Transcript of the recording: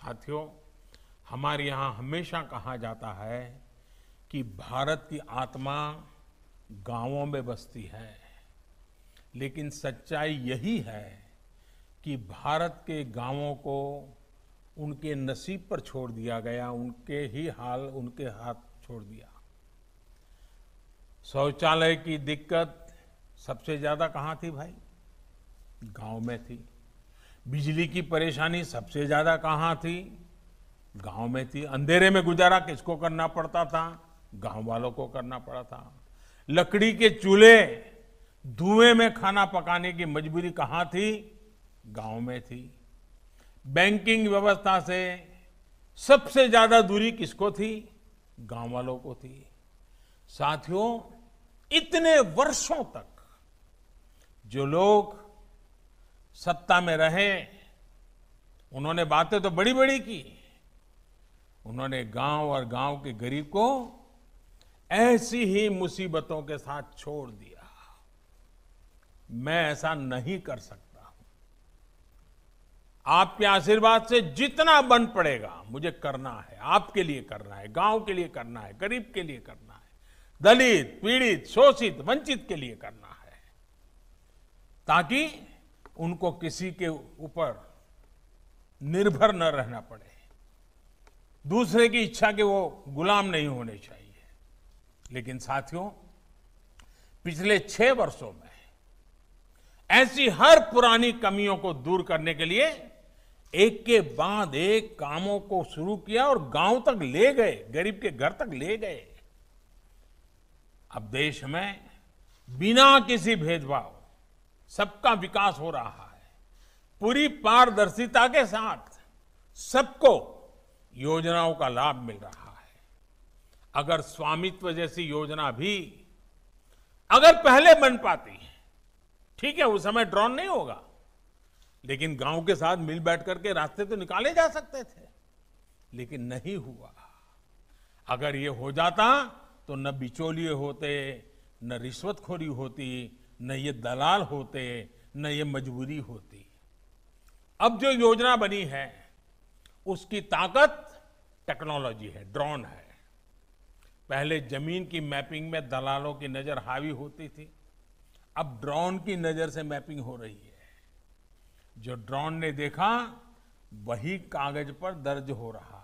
साथियों हमारे यहाँ हमेशा कहा जाता है कि भारत की आत्मा गांवों में बसती है लेकिन सच्चाई यही है कि भारत के गांवों को उनके नसीब पर छोड़ दिया गया उनके ही हाल उनके हाथ छोड़ दिया शौचालय की दिक्कत सबसे ज़्यादा कहाँ थी भाई गांव में थी बिजली की परेशानी सबसे ज़्यादा कहाँ थी गांव में थी अंधेरे में गुजारा किसको करना पड़ता था गांव वालों को करना पड़ा था लकड़ी के चूल्हे धुएं में खाना पकाने की मजबूरी कहाँ थी गांव में थी बैंकिंग व्यवस्था से सबसे ज़्यादा दूरी किसको थी गांव वालों को थी साथियों इतने वर्षों तक जो लोग सत्ता में रहे उन्होंने बातें तो बड़ी बड़ी की उन्होंने गांव और गांव के गरीब को ऐसी ही मुसीबतों के साथ छोड़ दिया मैं ऐसा नहीं कर सकता हूं आपके आशीर्वाद से जितना बन पड़ेगा मुझे करना है आपके लिए करना है गांव के लिए करना है गरीब के लिए करना है दलित पीड़ित शोषित वंचित के लिए करना है ताकि उनको किसी के ऊपर निर्भर न रहना पड़े दूसरे की इच्छा के वो गुलाम नहीं होने चाहिए लेकिन साथियों पिछले छह वर्षों में ऐसी हर पुरानी कमियों को दूर करने के लिए एक के बाद एक कामों को शुरू किया और गांव तक ले गए गरीब के घर तक ले गए अब देश में बिना किसी भेदभाव सबका विकास हो रहा है पूरी पारदर्शिता के साथ सबको योजनाओं का लाभ मिल रहा है अगर स्वामित्व जैसी योजना भी अगर पहले बन पाती है ठीक है उस समय ड्रॉन नहीं होगा लेकिन गांव के साथ मिल बैठ करके रास्ते तो निकाले जा सकते थे लेकिन नहीं हुआ अगर ये हो जाता तो न बिचौलिए होते न रिश्वतखोरी होती न ये दलाल होते न ये मजबूरी होती अब जो योजना बनी है उसकी ताकत टेक्नोलॉजी है ड्रोन है पहले जमीन की मैपिंग में दलालों की नज़र हावी होती थी अब ड्रोन की नज़र से मैपिंग हो रही है जो ड्रोन ने देखा वही कागज पर दर्ज हो रहा